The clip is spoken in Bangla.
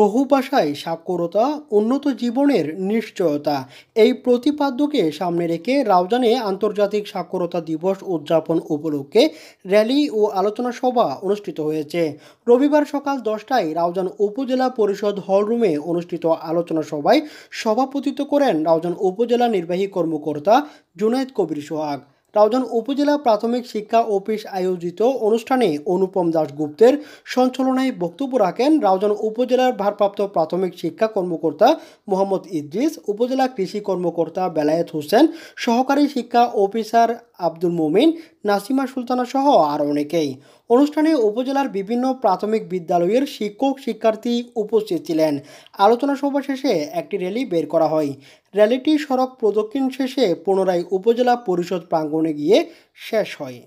বহু ভাষায় সাক্ষরতা উন্নত জীবনের নিশ্চয়তা এই প্রতিপাদ্যকে সামনে রেখে রাউজানে আন্তর্জাতিক সাক্ষরতা দিবস উদযাপন উপলক্ষে র্যালি ও আলোচনা সভা অনুষ্ঠিত হয়েছে রবিবার সকাল দশটায় রাউজান উপজেলা পরিষদ হলরুমে অনুষ্ঠিত আলোচনা সভায় সভাপতিত্ব করেন রাউজান উপজেলা নির্বাহী কর্মকর্তা জুনায়দ কবির সোহাগ রাউজান উপজেলা প্রাথমিক শিক্ষা অফিস আয়োজিত অনুষ্ঠানে অনুপম দাশগুপ্তের সঞ্চালনায় বক্তব্য রাখেন রাউজান উপজেলার ভারপ্রাপ্ত প্রাথমিক শিক্ষা কর্মকর্তা মোহাম্মদ ইদ্রিস উপজেলা কৃষি কর্মকর্তা বেলায়েত হোসেন সহকারী শিক্ষা অফিসার আব্দুল মোমিন নাসিমা সুলতানা সহ আরও অনেকেই অনুষ্ঠানে উপজেলার বিভিন্ন প্রাথমিক বিদ্যালয়ের শিক্ষক শিক্ষার্থী উপস্থিত ছিলেন আলোচনা সভা শেষে একটি র্যালি বের করা হয় র্যালিটি সড়ক প্রদক্ষিণ শেষে পুনরায় উপজেলা পরিষদ প্রাঙ্গণে গিয়ে শেষ হয়